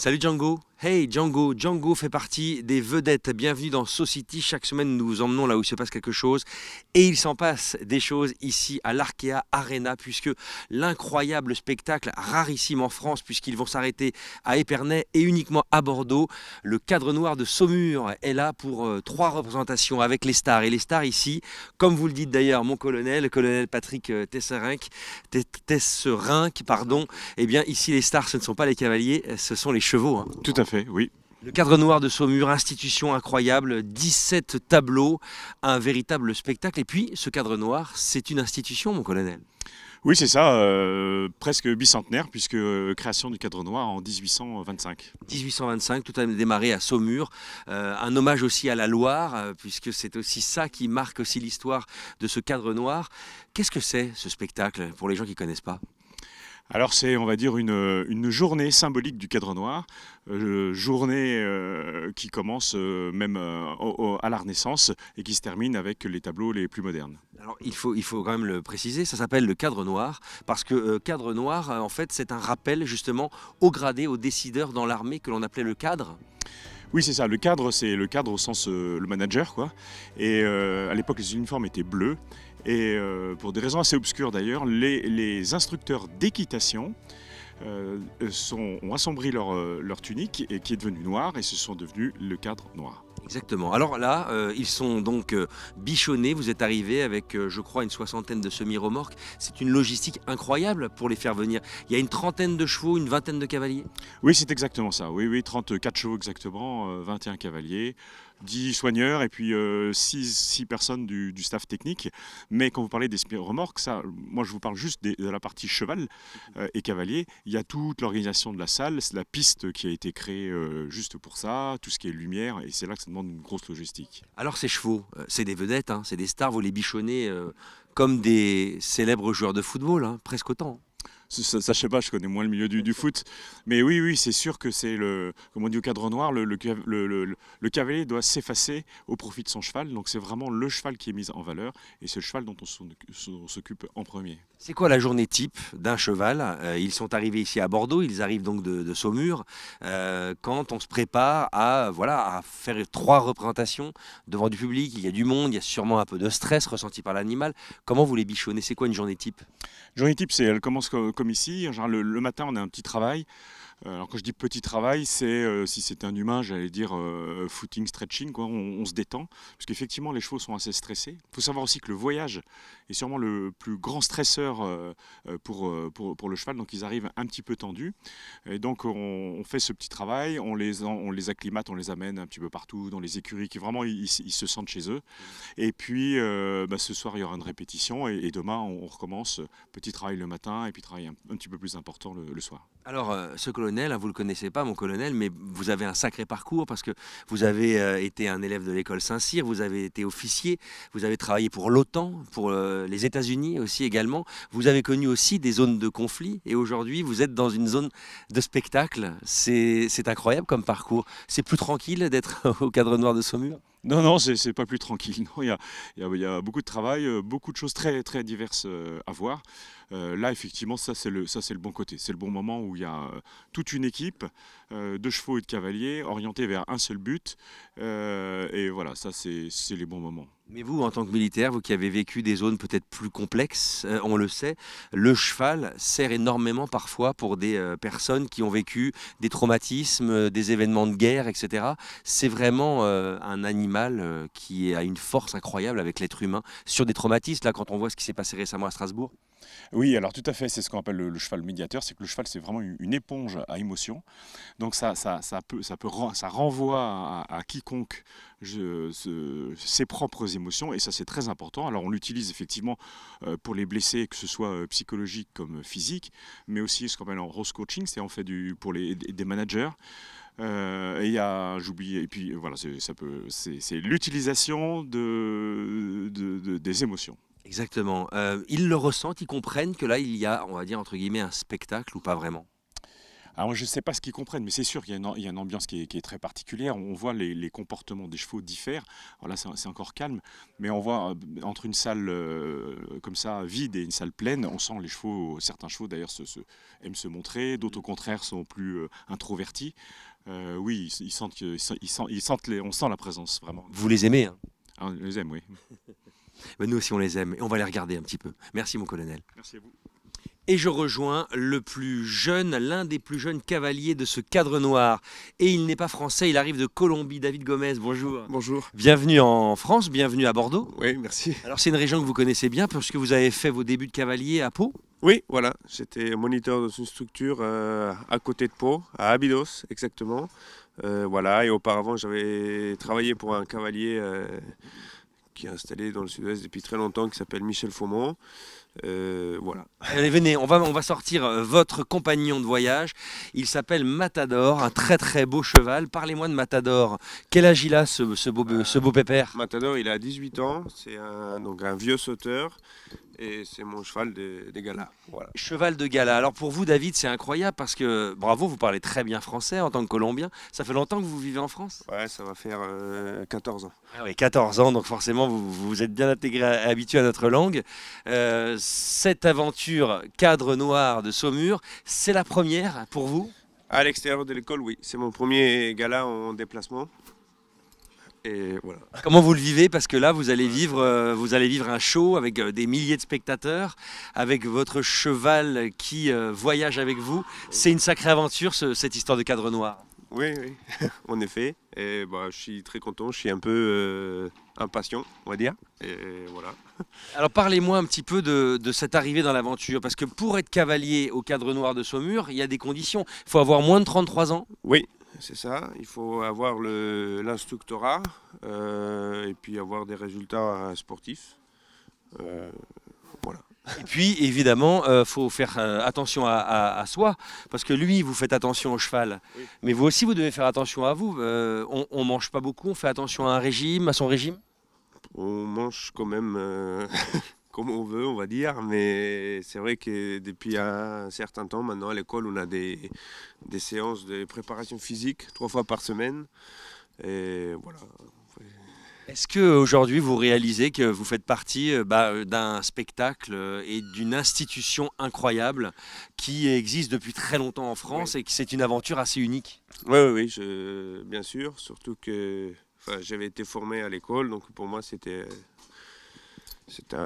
Salut Django Hey Django, Django fait partie des vedettes. Bienvenue dans Society. Chaque semaine, nous vous emmenons là où il se passe quelque chose. Et il s'en passe des choses ici à l'Arkea Arena, puisque l'incroyable spectacle, rarissime en France, puisqu'ils vont s'arrêter à Épernay et uniquement à Bordeaux. Le cadre noir de Saumur est là pour euh, trois représentations avec les stars. Et les stars ici, comme vous le dites d'ailleurs, mon colonel, le colonel Patrick euh, Tesserinck, pardon, eh bien ici les stars, ce ne sont pas les cavaliers, ce sont les chevaux. Hein. Tout à fait oui. Le cadre noir de Saumur, institution incroyable, 17 tableaux, un véritable spectacle. Et puis, ce cadre noir, c'est une institution, mon colonel. Oui, c'est ça, euh, presque bicentenaire, puisque euh, création du cadre noir en 1825. 1825, tout a démarré à Saumur. Euh, un hommage aussi à la Loire, puisque c'est aussi ça qui marque aussi l'histoire de ce cadre noir. Qu'est-ce que c'est ce spectacle pour les gens qui ne connaissent pas alors c'est, on va dire, une, journée symbolique du cadre noir, euh, journée euh, qui commence euh, même à la Renaissance et qui se termine avec les tableaux les plus modernes. Alors il faut, il faut quand même le préciser, ça s'appelle le cadre noir, parce que cadre noir, en fait, c'est un rappel justement au gradé, au décideur dans l'armée que l'on appelait le cadre. Oui, c'est ça. Le cadre, c'est le cadre au sens le manager, quoi. Et à l'époque, les uniformes étaient bleus. Et euh, pour des raisons assez obscures d'ailleurs, les, instructeurs d'équitation euh, euh, ont assombri leur, tunique et qui est devenue noire et se sont devenus le cadre noir. Exactement. Alors là, ils sont donc bichonnés. Vous êtes arrivés avec, je crois, une soixantaine de semi-remorques. C'est une logistique incroyable pour les faire venir. Il y a une trentaine de chevaux, une vingtaine de cavaliers Oui, c'est exactement ça. Oui, oui, 34 chevaux exactement, 21 cavaliers. 10 soigneurs et puis 6, euh, personnes du, staff technique. Mais quand vous parlez des remorques, ça, moi je vous parle juste de la partie cheval mhm. euh, et cavalier. Il y a toute l'organisation de la salle, la piste qui a été créée euh, juste pour ça, tout ce qui est lumière, et c'est là que ça demande une grosse logistique. Alors ces chevaux, c'est des vedettes, hein, c'est des stars, vous les bichonnez comme des célèbres joueurs de football, hein, presque autant ça, ça, sais pas, je connais moins le milieu du, foot. Mais oui, oui, c'est sûr que c'est le, comme on dit au cadre noir, le, le, cavalier doit s'effacer au profit de son cheval. Donc c'est vraiment le cheval qui est mis en valeur et c'est le cheval dont on s'occupe en premier. C'est quoi la journée type d'un cheval euh, Ils sont arrivés ici à Bordeaux, ils arrivent donc de, Saumur. Euh, quand on se prépare à, voilà, à faire trois représentations devant du public, il y a du monde, il y a sûrement un peu de stress ressenti par l'animal. Comment vous les bichonnez C'est quoi une journée type Journée type, c'est elle commence comme ici. Genre le, le, matin, on a un petit travail. Euh, alors quand je dis petit travail, c'est euh, si c'était un humain, j'allais dire euh, footing, stretching, quoi. On, se détend, parce qu'effectivement les chevaux sont assez stressés. Il faut savoir aussi que le voyage est sûrement le plus grand stresseur pour, pour, le cheval, donc ils arrivent un petit peu tendus. Et donc on, fait ce petit travail, on les, on les acclimate, on les amène un petit peu partout dans les écuries, qui vraiment ils, se sentent chez eux. Et puis bah, ce soir il y aura une répétition et, demain on, recommence petit travail le matin et puis travail un, petit peu plus important le soir. Alors, euh, ce colonel, hein, vous ne le connaissez pas, mon colonel, mais vous avez un sacré parcours parce que vous avez euh, été un élève de l'école Saint-Cyr, vous avez été officier, vous avez travaillé pour l'OTAN, pour euh, les États-Unis aussi également. Vous avez connu aussi des zones de conflit et aujourd'hui, vous êtes dans une zone de spectacle. C'est incroyable comme parcours. C'est plus tranquille d'être au cadre noir de Saumur non, non, c'est pas plus tranquille. Il y a, y a, beaucoup de travail, euh, beaucoup de choses très, très diverses euh, à voir. Euh, là, effectivement, ça c'est le, le bon côté. C'est le bon moment où il y a toute une équipe de chevaux et de cavaliers orientés vers un seul but. et voilà, ça c'est les bons moments. Mais vous, en tant que militaire, vous qui avez vécu des zones peut-être plus complexes, euh, on le sait, le cheval sert énormément parfois pour des euh, personnes qui ont vécu des traumatismes, euh, des événements de guerre, etc. C'est vraiment un animal qui a une force incroyable avec l'être humain sur des traumatismes, là, quand on voit ce qui s'est passé récemment à Strasbourg. Oui, alors tout à fait, c'est ce qu'on appelle le, cheval médiateur, c'est que le cheval c'est vraiment une, éponge à émotion, donc ça, ça, peut, ça, renvoie à quiconque ses propres émotions, et ça c'est très important. Alors on l'utilise effectivement euh, pour les blessés, que ce soit euh, psychologique comme physique, mais aussi ce qu'on appelle en rose coaching, c'est en fait du, pour les, des managers. Euh, et il y a, j'oublie, et puis voilà, ça peut, c'est l'utilisation de, des émotions. Exactement. ils le ressentent, ils comprennent que là, il y a, on va dire, entre guillemets, un spectacle ou pas vraiment alors je ne sais pas ce qu'ils comprennent, mais c'est sûr qu'il y, a une ambiance qui est, très particulière. On voit les, comportements des chevaux diffèrent. là, c'est encore calme, mais on voit euh, entre une salle euh, comme ça vide et une salle pleine, on sent les chevaux, certains chevaux d'ailleurs aiment se montrer, d'autres au contraire sont plus euh, introvertis. oui, ils, sentent, ils, sentent, ils sentent les, on sent la présence vraiment. Vous les aimez hein ah, On les aime, oui. nous aussi, on les aime et on va les regarder un petit peu. Merci, mon colonel. Merci à vous et je rejoins le plus jeune, l'un des plus jeunes cavaliers de ce cadre noir. Et il n'est pas français, il arrive de Colombie. David Gomez, bonjour. Bonjour. Bienvenue en France, bienvenue à Bordeaux. Oui, merci. Alors c'est une région que vous connaissez bien parce que vous avez fait vos débuts de cavalier à Pau. Oui, voilà. J'étais moniteur dans une structure euh, à côté de Pau, à Abydos exactement. Euh, voilà. Et auparavant, j'avais travaillé pour un cavalier. Euh, qui est installé dans le sud-ouest depuis très longtemps, qui s'appelle Michel Faumont. Euh, Allez, venez, on va, on va sortir euh, votre compagnon de voyage. Il s'appelle Matador, un très très beau cheval. Parlez-moi de Matador. Quel âge il a, ce, beau, ce beau pépère euh, Matador, il a 18 ans. C'est donc un vieux sauteur et c'est mon cheval de, gala. Cheval de gala. Alors pour vous, David, c'est incroyable parce que bravo, vous parlez très bien français en tant que Colombien. Ça fait longtemps que vous vivez en France Ouais, ça va faire 14 euh, ans. Ah oui, 14 ans, donc forcément vous, vous êtes bien intégré, habitué à notre langue. Euh, cette aventure cadre noir de Saumur, c'est la première pour vous À l'extérieur de l'école, oui. C'est mon premier gala en déplacement. Comment vous le vivez Parce que là, vous allez vivre, euh, vous allez vivre un show avec euh, des milliers de spectateurs, avec votre cheval qui euh, voyage avec vous. C'est une sacrée aventure, cette histoire de cadre noir. Oui, oui, en effet. Et bah, je suis très content, je suis un peu impatient, on va dire. voilà. Alors parlez-moi un petit peu de, de cette arrivée dans l'aventure, parce que pour être cavalier au cadre noir de Saumur, il y a des conditions. Il faut avoir moins de 33 ans. Oui, c'est ça. Il faut avoir l'instructorat euh, et puis avoir des résultats euh, sportifs. Euh, voilà. Et puis, évidemment, il faut faire attention à, soi, parce que lui, vous faites attention au cheval, mais vous aussi, vous devez faire attention à vous. on ne mange pas beaucoup, on fait attention à un régime, à son régime On mange quand même comme on veut, on va dire. Mais c'est vrai que depuis un certain temps, maintenant à l'école, on a des, séances de préparation physique trois fois par semaine. Et voilà. Est-ce que aujourd'hui vous réalisez que vous faites partie euh, bah, euh, d'un spectacle euh, et d'une institution incroyable qui existe depuis très longtemps en France et que c'est une aventure assez unique Oui, oui, bien sûr. Surtout que j'avais été formé à l'école, donc pour moi, c'était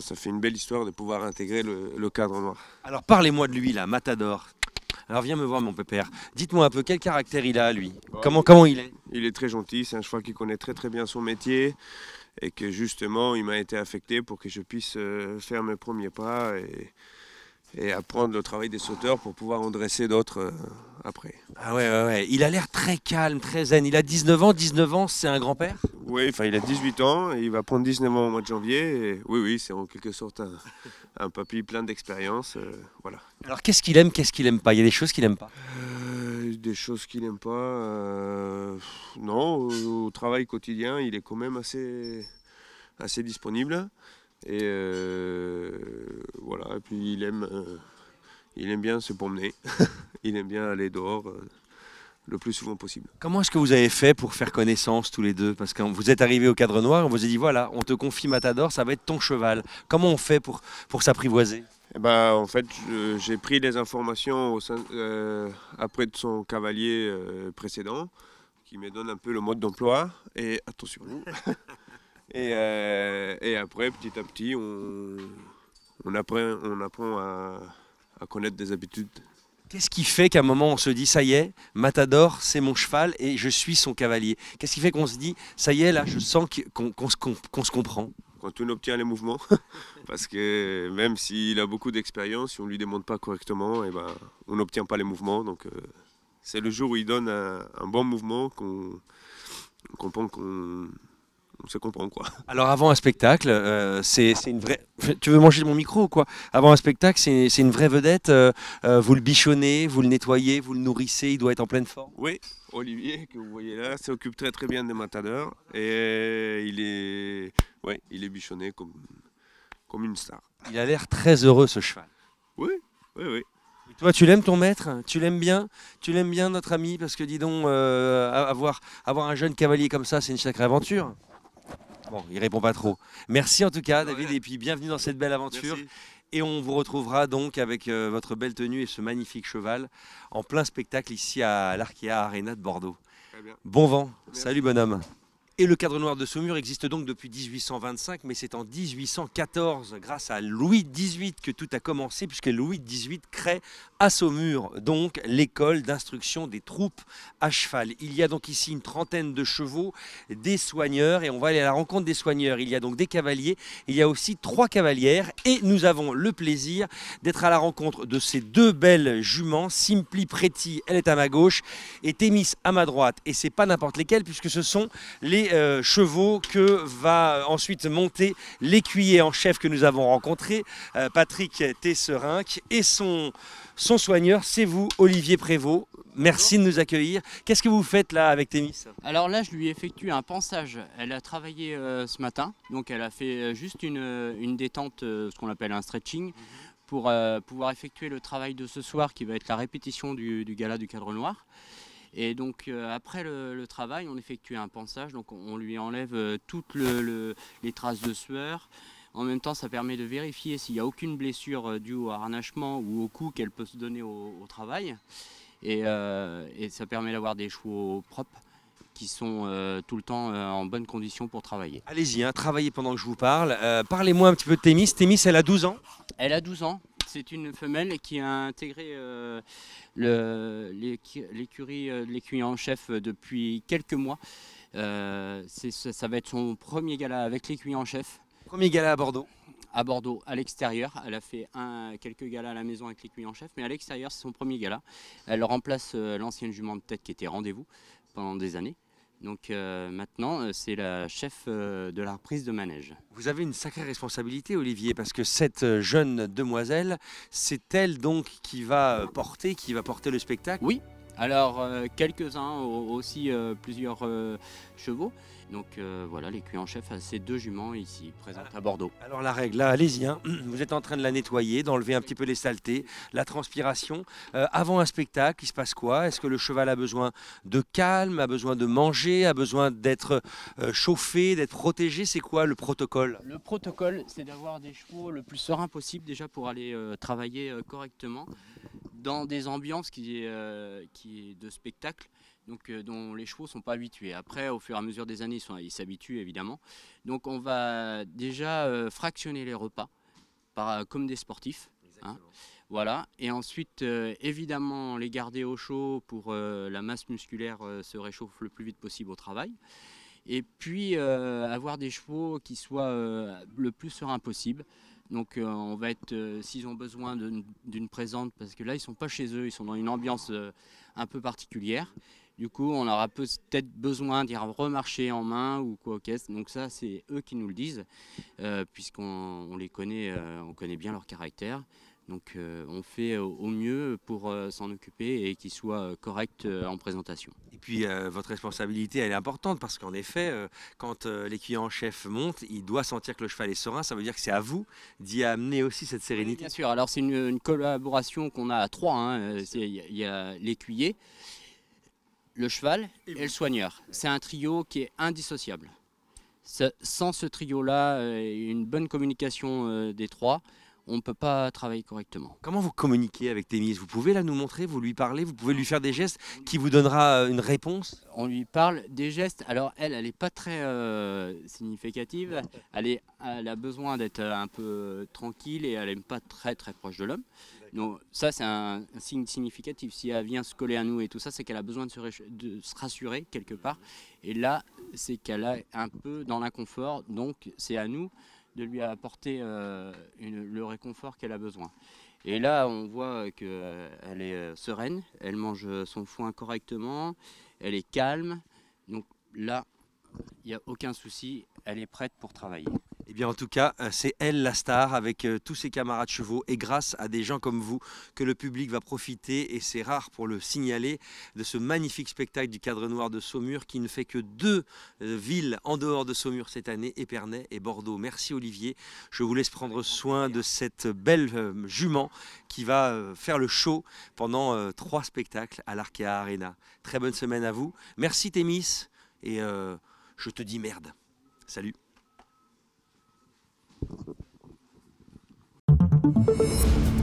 ça fait une belle histoire de pouvoir intégrer le, cadre noir. Alors parlez-moi de lui, là, Matador. Alors viens me voir, mon pépère. Dites-moi un peu quel caractère il a, lui. comment, comment il est Il est très gentil, c'est un qu'il qui connaît très très bien son métier et que justement il m'a été affecté pour que je puisse euh, faire mes premiers pas et, et apprendre le travail des sauteurs pour pouvoir en dresser d'autres euh, après. Ah ouais, ouais, ouais. Il a l'air très calme, très zen. Il a 19 ans. 19 ans, c'est un grand-père Oui, enfin, il a 18 ans. Et il va prendre 19 ans au mois de janvier. oui, oui, c'est en quelque sorte un, papy plein d'expérience. Euh, voilà. Alors, qu'est-ce qu'il aime, qu'est-ce qu'il aime pas Il y a des choses qu'il aime pas euh, Des choses qu'il n'aime pas Non, au, travail quotidien, il est quand même assez, assez disponible. Et et puis il aime, euh, il aime bien se promener, il aime bien aller dehors euh, le plus souvent possible. Comment est-ce que vous avez fait pour faire connaissance tous les deux Parce que vous êtes arrivé au cadre noir, on vous a dit voilà, on te confie Matador, ça va être ton cheval. Comment on fait pour, pour s'apprivoiser eh ben, en fait, j'ai pris des informations euh, après de son cavalier précédent, qui me donne un peu le mode d'emploi. Et attention, et après, petit à petit, on, on apprend, on apprend à, connaître des habitudes. Qu'est-ce qui fait qu'à un moment on se dit ça y est, Matador, c'est mon cheval et je suis son cavalier Qu'est-ce qui fait qu'on se dit ça y est, là, je sens qu'on se, comprend Quand on obtient les mouvements, parce que même s'il a beaucoup d'expérience, si on ne lui demande pas correctement, et eh ben, on n'obtient pas les mouvements. Donc euh, c'est le jour où il donne un bon mouvement qu'on comprend qu'on on se comprend quoi. Alors avant un spectacle, euh, c'est une vraie. Tu veux manger mon micro ou quoi Avant un spectacle, c'est une vraie vedette. Euh, euh, vous le bichonnez, vous le nettoyez, vous le nourrissez. Il doit être en pleine forme. Oui, Olivier que vous voyez là s'occupe très très bien des matadeurs et il est, il est bichonné comme comme une star. Il a l'air très heureux ce cheval. Oui, oui, oui. Toi, tu l'aimes ton maître Tu l'aimes bien Tu l'aimes bien notre ami Parce que dis donc, avoir, avoir un jeune cavalier comme ça, c'est une sacrée aventure il répond pas trop. Merci en tout cas, David, et puis bienvenue dans cette belle aventure. Et on vous retrouvera donc avec euh, votre belle tenue et ce magnifique cheval en plein spectacle ici à l'Arkea Arena de Bordeaux. Bon vent, salut bonhomme. Et le cadre noir de Saumur existe donc depuis 1825, mais c'est en 1814, grâce à Louis XVIII, que tout a commencé, puisque Louis XVIII crée à Saumur donc l'école d'instruction des troupes à cheval. Il y a donc ici une trentaine de chevaux, des soigneurs, et on va aller à la rencontre des soigneurs. Il y a donc des cavaliers, il y a aussi trois cavalières, et nous avons le plaisir d'être à la rencontre de ces deux belles juments, Simpli Preti, elle est à ma gauche, et Thémis à ma droite. Et c'est pas n'importe lesquelles, puisque ce sont les euh, chevaux que va euh, ensuite monter l'écuyer en chef que nous avons rencontré, euh, Patrick Tesserinck, et son, soigneur, c'est vous, Olivier Prévost. Merci de nous accueillir. Qu'est-ce que vous faites là avec Témis Alors là, je lui effectue un pansage. Elle a travaillé ce matin, donc elle a fait juste une, détente, ce qu'on appelle un stretching, pour pouvoir effectuer le travail de ce soir qui va être la répétition du gala du cadre noir. Et donc euh, après le, travail, on effectue un pansage, donc on, lui enlève euh, toutes les traces de sueur. En même temps, ça permet de vérifier s'il n'y a aucune blessure euh, due au harnachement ou au coup qu'elle peut se donner au, travail. Et, ça permet d'avoir des chevaux propres qui sont tout le temps en bonne condition pour travailler. Allez-y, hein, travaillez pendant que je vous parle. Parlez-moi un petit peu de Thémis. Thémis, elle a 12 ans Elle a 12 ans c'est une femelle qui a intégré euh, l'écurie l'écurie euh, l'écurie en chef depuis quelques mois. Euh, ça, va être son premier gala avec l'écurie en chef. Premier gala à Bordeaux À Bordeaux, à l'extérieur. Elle a fait quelques galas à la maison avec l'écurie en chef, mais à l'extérieur, c'est son premier gala. Elle remplace l'ancienne jument de tête qui était rendez-vous pendant des années. Donc euh, maintenant, euh, c'est la chef euh, de la reprise de manège. Vous avez une sacrée responsabilité, Olivier, parce que cette jeune demoiselle, c'est elle donc qui va porter, qui va porter le spectacle Oui, alors, euh, quelques-uns, aussi euh, plusieurs euh, chevaux. Donc voilà, l'écu en chef a deux juments ici, présentes à Bordeaux. Alors la règle, là, allez-y, hein. vous êtes en train de la nettoyer, d'enlever un petit peu les saletés, la transpiration. avant un spectacle, il se passe quoi Est-ce que le cheval a besoin de calme, a besoin de manger, a besoin d'être chauffé, d'être protégé C'est quoi le protocole Le protocole, c'est d'avoir des chevaux le plus serein possible déjà pour aller travailler correctement dans des ambiances qui euh, qui de spectacle, donc euh, dont les chevaux sont pas habitués. Après, au fur et à mesure des années, ils s'habituent évidemment. Donc on va déjà euh, fractionner les repas comme des sportifs. Hein. voilà. Et ensuite, évidemment, les garder au chaud pour la masse musculaire se réchauffe le plus vite possible au travail. Et puis avoir des chevaux qui soient le plus sereins possible. Donc euh, on va être, euh, s'ils ont besoin d'une présente, parce que là ils sont pas chez eux, ils sont dans une ambiance euh, un peu particulière. Du coup, on aura peut-être besoin d'y remarcher en main ou quoi caisse. Donc ça, c'est eux qui nous le disent, puisqu'on les connaît, on connaît bien leur caractère. Donc euh, on fait euh, au mieux pour euh, s'en occuper et qu'il soit correct en présentation. Et puis votre responsabilité, elle est importante parce qu'en effet, quand l'écuyer en chef monte, il doit sentir que le cheval est serein. Ça veut dire que c'est à vous d'y amener aussi cette sérénité. bien sûr, alors c'est une, collaboration qu'on a à trois. Hein. Il y, a l'écuyer, le cheval et, le soigneur. C'est un trio qui est indissociable. sans ce trio-là, une bonne communication des trois, on ne peut pas travailler correctement. Comment vous communiquez avec Témis Vous pouvez la nous montrer, vous lui parlez, vous pouvez lui faire des gestes qui vous donnera euh, une réponse On lui parle des gestes. Alors elle, elle n'est pas très euh, significative. Elle, elle a besoin d'être euh, un peu tranquille et elle n'aime pas très très proche de l'homme. Donc ça, c'est un, signe significatif. Si elle vient se coller à nous et tout ça, c'est qu'elle a besoin de se, rassurer quelque part. Et là, c'est qu'elle est un peu dans l'inconfort. Donc c'est à nous de lui apporter euh, le réconfort qu'elle a besoin. Et là, on voit qu'elle euh, est euh, sereine, elle mange son foin correctement, elle est calme. Donc là, il n'y a aucun souci, elle est prête pour travailler. Eh en tout cas, euh, c'est elle la star avec euh, tous ses camarades chevaux et grâce à des gens comme vous que le public va profiter, et c'est rare pour le signaler, de ce magnifique spectacle du cadre noir de Saumur qui ne fait que deux euh, villes en dehors de Saumur cette année, Épernay et Bordeaux. Merci Olivier. Je vous laisse prendre soin de cette belle jument qui va faire le show pendant trois spectacles à l'Arkea Arena. Très bonne semaine à vous. Merci Thémis et je te dis merde. Salut. Thank you.